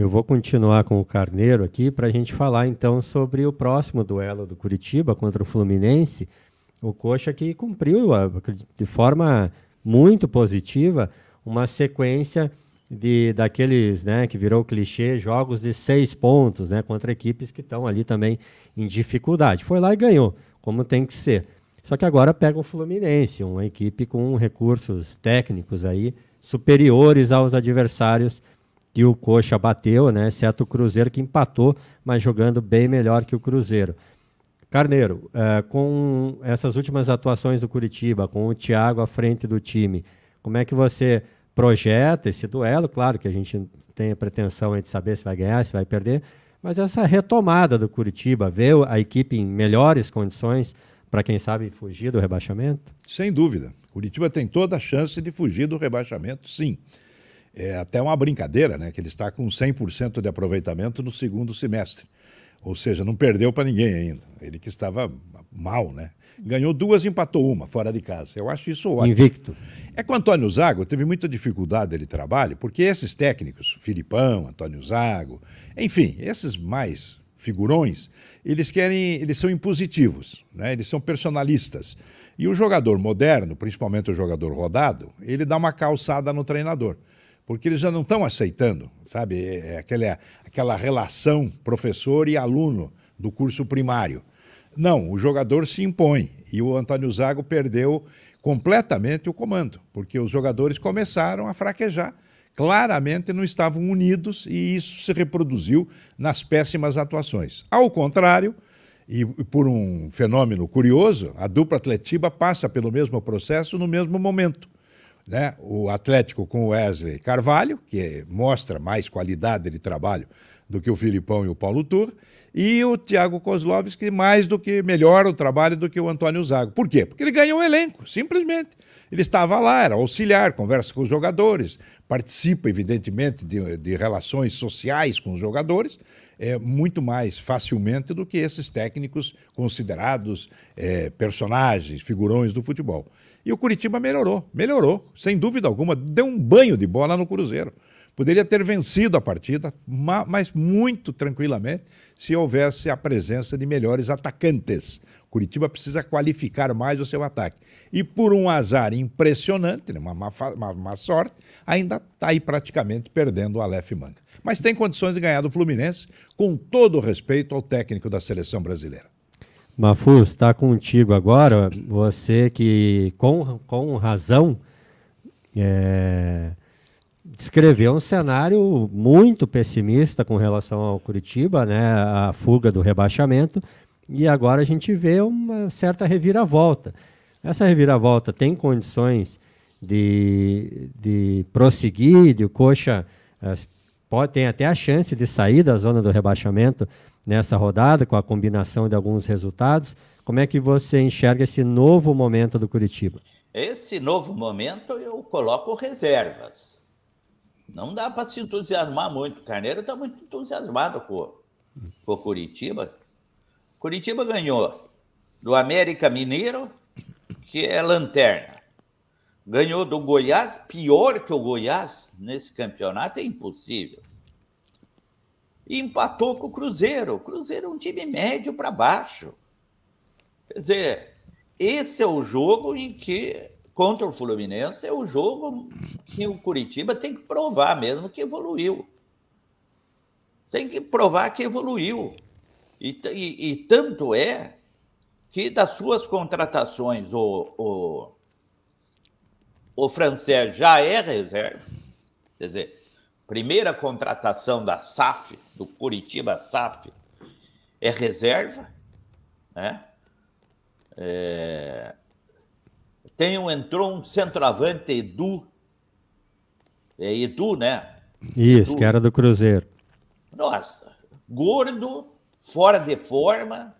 Eu vou continuar com o Carneiro aqui para a gente falar então sobre o próximo duelo do Curitiba contra o Fluminense. O Coxa que cumpriu de forma muito positiva uma sequência de daqueles né, que virou clichê jogos de seis pontos né, contra equipes que estão ali também em dificuldade. Foi lá e ganhou, como tem que ser. Só que agora pega o Fluminense, uma equipe com recursos técnicos aí superiores aos adversários que o Coxa bateu, né? exceto o Cruzeiro que empatou, mas jogando bem melhor que o Cruzeiro. Carneiro, é, com essas últimas atuações do Curitiba, com o Thiago à frente do time, como é que você projeta esse duelo? Claro que a gente tem a pretensão de saber se vai ganhar, se vai perder, mas essa retomada do Curitiba, ver a equipe em melhores condições para quem sabe fugir do rebaixamento? Sem dúvida. Curitiba tem toda a chance de fugir do rebaixamento, sim. É até uma brincadeira, né? Que ele está com 100% de aproveitamento no segundo semestre. Ou seja, não perdeu para ninguém ainda. Ele que estava mal, né? Ganhou duas, empatou uma, fora de casa. Eu acho isso ótimo. Invicto. É que o Antônio Zago teve muita dificuldade de trabalho, porque esses técnicos, Filipão, Antônio Zago, enfim, esses mais figurões, eles querem, eles são impositivos, né? Eles são personalistas. E o jogador moderno, principalmente o jogador rodado, ele dá uma calçada no treinador porque eles já não estão aceitando, sabe, é, é aquela, é aquela relação professor e aluno do curso primário. Não, o jogador se impõe e o Antônio Zago perdeu completamente o comando, porque os jogadores começaram a fraquejar. Claramente não estavam unidos e isso se reproduziu nas péssimas atuações. Ao contrário, e por um fenômeno curioso, a dupla Atletiba passa pelo mesmo processo no mesmo momento né? o Atlético com Wesley Carvalho, que mostra mais qualidade de trabalho do que o Filipão e o Paulo Tur, e o Thiago Kozlovski mais do que melhor o trabalho do que o Antônio Zago. Por quê? Porque ele ganhou o elenco, simplesmente. Ele estava lá, era auxiliar, conversa com os jogadores, participa, evidentemente, de, de relações sociais com os jogadores, é, muito mais facilmente do que esses técnicos considerados é, personagens, figurões do futebol. E o Curitiba melhorou, melhorou, sem dúvida alguma, deu um banho de bola no Cruzeiro. Poderia ter vencido a partida, mas muito tranquilamente, se houvesse a presença de melhores atacantes. Curitiba precisa qualificar mais o seu ataque. E por um azar impressionante, né, uma má, má sorte, ainda está aí praticamente perdendo o Aleph Manga. Mas tem condições de ganhar do Fluminense, com todo o respeito ao técnico da seleção brasileira. Mafus, está contigo agora. Você que, com, com razão, é, descreveu um cenário muito pessimista com relação ao Curitiba, né, a fuga do rebaixamento, e agora a gente vê uma certa reviravolta. Essa reviravolta tem condições de, de prosseguir, de o Coxa eh, pode, tem até a chance de sair da zona do rebaixamento nessa rodada, com a combinação de alguns resultados. Como é que você enxerga esse novo momento do Curitiba? Esse novo momento eu coloco reservas. Não dá para se entusiasmar muito. O Carneiro está muito entusiasmado com, com o Curitiba. Curitiba ganhou do América Mineiro, que é lanterna. Ganhou do Goiás, pior que o Goiás nesse campeonato é impossível. E empatou com o Cruzeiro. O Cruzeiro é um time médio para baixo. Quer dizer, esse é o jogo em que contra o Fluminense é o jogo que o Curitiba tem que provar mesmo que evoluiu. Tem que provar que evoluiu. E, e, e tanto é que das suas contratações, o, o, o francês já é reserva. Quer dizer, primeira contratação da SAF, do Curitiba SAF, é reserva, né? É, tem um, entrou um centroavante, Edu. É Edu, né? Isso, Edu. que era do Cruzeiro. Nossa, gordo, fora de forma.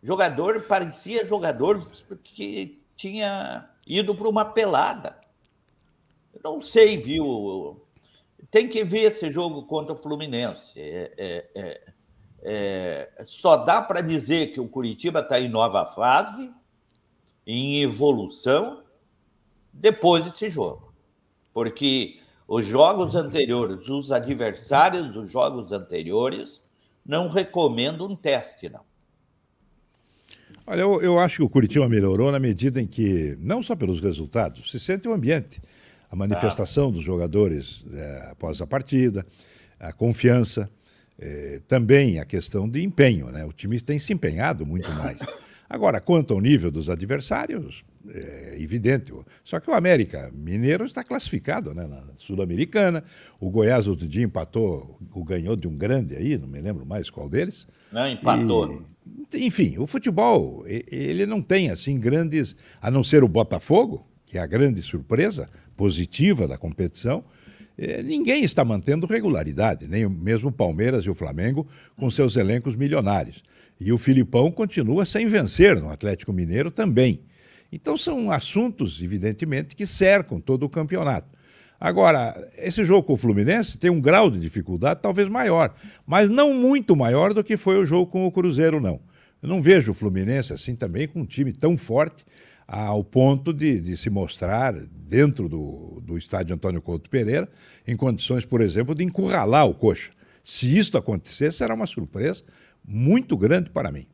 Jogador, parecia jogador que tinha ido para uma pelada. Não sei, viu? Tem que ver esse jogo contra o Fluminense. É, é, é, é só dá para dizer que o Curitiba está em nova fase em evolução depois desse jogo. Porque os jogos anteriores, os adversários dos jogos anteriores, não recomendam um teste, não. Olha, eu, eu, acho que o Curitiba melhorou na medida em que, não só pelos resultados, se sente o ambiente, a manifestação ah. dos jogadores é, após a partida, a confiança, é, também a questão de empenho, né? O time tem se empenhado muito mais. Agora, quanto ao nível dos adversários, é evidente. Só que o América Mineiro está classificado né, na Sul-Americana. O Goiás outro dia empatou, o ganhou de um grande aí, não me lembro mais qual deles. Não, empatou. E, enfim, o futebol, ele não tem assim grandes. A não ser o Botafogo, que é a grande surpresa positiva da competição. É, ninguém está mantendo regularidade, nem mesmo o Palmeiras e o Flamengo com seus elencos milionários. E o Filipão continua sem vencer no Atlético Mineiro também. Então são assuntos, evidentemente, que cercam todo o campeonato. Agora, esse jogo com o Fluminense tem um grau de dificuldade talvez maior, mas não muito maior do que foi o jogo com o Cruzeiro, não. Eu não vejo o Fluminense assim também com um time tão forte ao ponto de, de, se mostrar dentro do, do estádio Antônio Couto Pereira em condições, por exemplo, de encurralar o coxa. Se isso acontecer, será uma surpresa muito grande para mim.